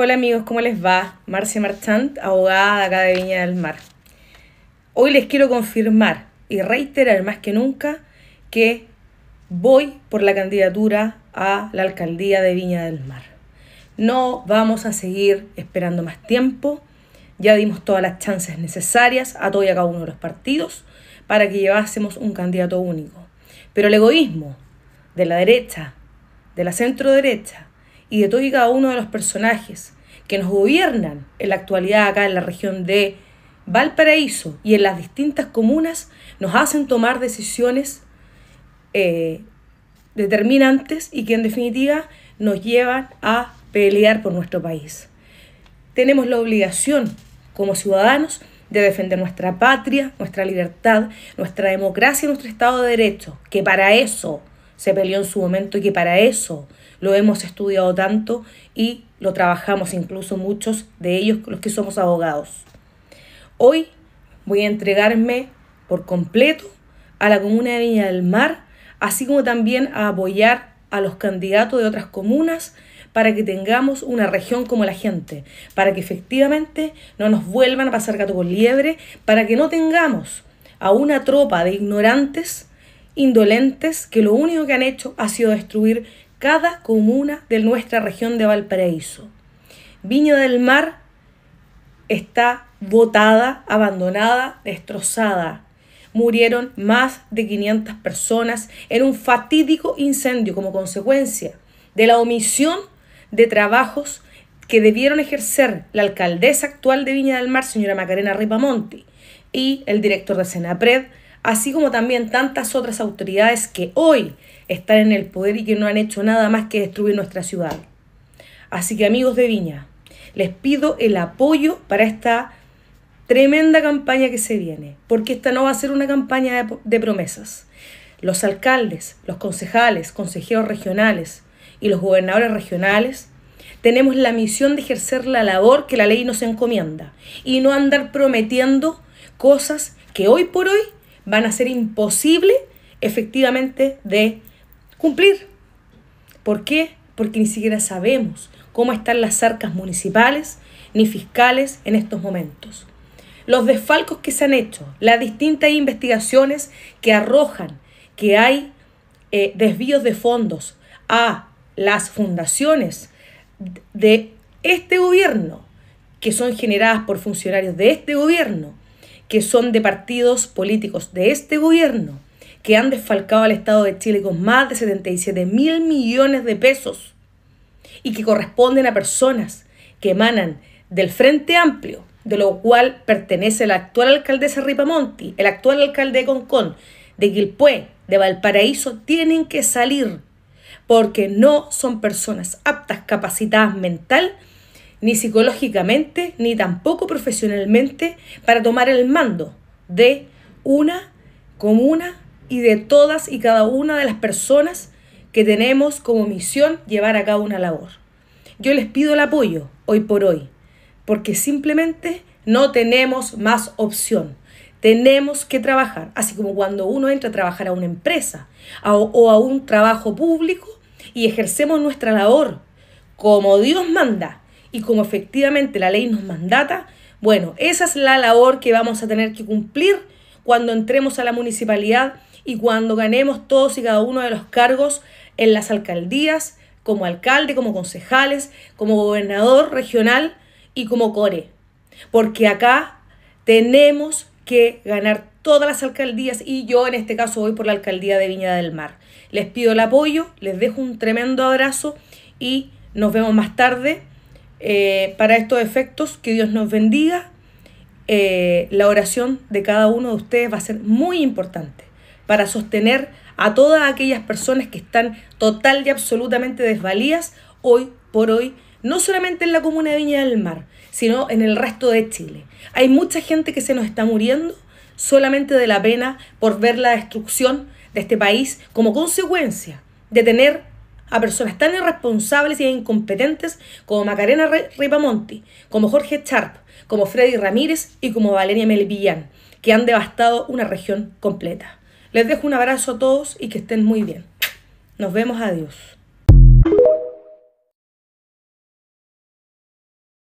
Hola amigos, ¿cómo les va? Marcia Marchant, abogada acá de Viña del Mar. Hoy les quiero confirmar y reiterar más que nunca que voy por la candidatura a la alcaldía de Viña del Mar. No vamos a seguir esperando más tiempo. Ya dimos todas las chances necesarias a todo y a cada uno de los partidos para que llevásemos un candidato único. Pero el egoísmo de la derecha, de la centro derecha, y de todo y cada uno de los personajes que nos gobiernan en la actualidad acá en la región de Valparaíso y en las distintas comunas nos hacen tomar decisiones eh, determinantes y que en definitiva nos llevan a pelear por nuestro país. Tenemos la obligación como ciudadanos de defender nuestra patria, nuestra libertad, nuestra democracia, nuestro Estado de Derecho, que para eso se peleó en su momento y que para eso lo hemos estudiado tanto y lo trabajamos incluso muchos de ellos, los que somos abogados. Hoy voy a entregarme por completo a la comuna de Viña del Mar, así como también a apoyar a los candidatos de otras comunas para que tengamos una región como la gente, para que efectivamente no nos vuelvan a pasar gato con liebre, para que no tengamos a una tropa de ignorantes indolentes que lo único que han hecho ha sido destruir cada comuna de nuestra región de Valparaíso. Viña del Mar está botada, abandonada, destrozada. Murieron más de 500 personas en un fatídico incendio como consecuencia de la omisión de trabajos que debieron ejercer la alcaldesa actual de Viña del Mar, señora Macarena Ripamonti, y el director de Senapred, así como también tantas otras autoridades que hoy están en el poder y que no han hecho nada más que destruir nuestra ciudad. Así que amigos de Viña, les pido el apoyo para esta tremenda campaña que se viene, porque esta no va a ser una campaña de, promesas. Los alcaldes, los concejales, consejeros regionales y los gobernadores regionales tenemos la misión de ejercer la labor que la ley nos encomienda y no andar prometiendo cosas que hoy por hoy van a ser imposible efectivamente de cumplir. ¿Por qué? Porque ni siquiera sabemos cómo están las arcas municipales ni fiscales en estos momentos. Los desfalcos que se han hecho, las distintas investigaciones que arrojan que hay eh, desvíos de fondos a las fundaciones de este gobierno, que son generadas por funcionarios de este gobierno, que son de partidos políticos de este gobierno que han desfalcado al Estado de Chile con más de 77 mil millones de pesos y que corresponden a personas que emanan del Frente Amplio, de lo cual pertenece la actual alcaldesa Ripamonti, el actual alcalde de Concón, de Quilpué, de Valparaíso, tienen que salir porque no son personas aptas, capacitadas mental ni psicológicamente, ni tampoco profesionalmente, para tomar el mando de una comuna y de todas y cada una de las personas que tenemos como misión llevar a cabo una labor. Yo les pido el apoyo hoy por hoy, porque simplemente no tenemos más opción. Tenemos que trabajar, así como cuando uno entra a trabajar a una empresa o a un trabajo público y ejercemos nuestra labor como Dios manda y como efectivamente la ley nos mandata, bueno, esa es la labor que vamos a tener que cumplir cuando entremos a la municipalidad y cuando ganemos todos y cada uno de los cargos en las alcaldías, como alcalde, como concejales, como gobernador regional y como core. Porque acá tenemos que ganar todas las alcaldías y yo en este caso voy por la alcaldía de Viña del Mar. Les pido el apoyo, les dejo un tremendo abrazo y nos vemos más tarde eh, para estos efectos. Que Dios nos bendiga. Eh, la oración de cada uno de ustedes va a ser muy importante para sostener a todas aquellas personas que están total y absolutamente desvalidas hoy por hoy, no solamente en la comuna de Viña del Mar, sino en el resto de Chile. Hay mucha gente que se nos está muriendo solamente de la pena por ver la destrucción de este país como consecuencia de tener a personas tan irresponsables e incompetentes como Macarena Ripamonti, como Jorge Sharp, como Freddy Ramírez y como Valeria Melvillán, que han devastado una región completa. Les dejo un abrazo a todos y que estén muy bien. Nos vemos, adiós.